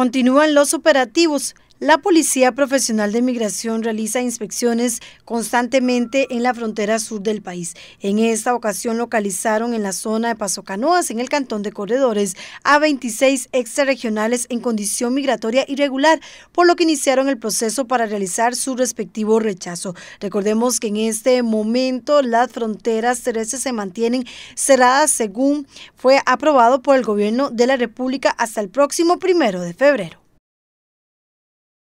Continúan los operativos la Policía Profesional de Migración realiza inspecciones constantemente en la frontera sur del país. En esta ocasión localizaron en la zona de Paso Canoas, en el cantón de Corredores, a 26 extrarregionales en condición migratoria irregular, por lo que iniciaron el proceso para realizar su respectivo rechazo. Recordemos que en este momento las fronteras terrestres se mantienen cerradas según fue aprobado por el gobierno de la República hasta el próximo primero de febrero.